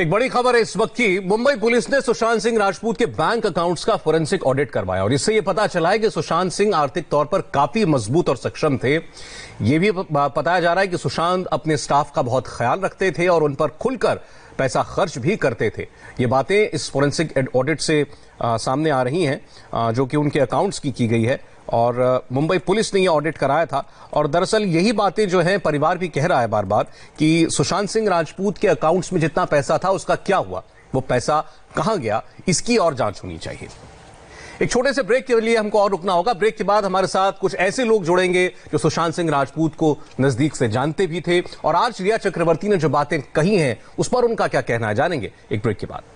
एक बड़ी खबर है इस वक्त की मुंबई पुलिस ने सुशांत सिंह राजपूत के बैंक अकाउंट्स का फोरेंसिक ऑडिट करवाया और इससे यह पता चला है कि सुशांत सिंह आर्थिक तौर पर काफी मजबूत और सक्षम थे यह भी बताया जा रहा है कि सुशांत अपने स्टाफ का बहुत ख्याल रखते थे और उन पर खुलकर पैसा खर्च भी करते थे ये बातें इस फोरेंसिक ऑडिट से आ, सामने आ रही हैं जो कि उनके अकाउंट्स की की गई है और मुंबई पुलिस ने ये ऑडिट कराया था और दरअसल यही बातें जो हैं परिवार भी कह रहा है बार बार कि सुशांत सिंह राजपूत के अकाउंट्स में जितना पैसा था उसका क्या हुआ वो पैसा कहाँ गया इसकी और जांच होनी चाहिए एक छोटे से ब्रेक के लिए हमको और रुकना होगा ब्रेक के बाद हमारे साथ कुछ ऐसे लोग जुड़ेंगे जो सुशांत सिंह राजपूत को नजदीक से जानते भी थे और आज रिया चक्रवर्ती ने जो बातें कही हैं उस पर उनका क्या कहना है जानेंगे एक ब्रेक के बाद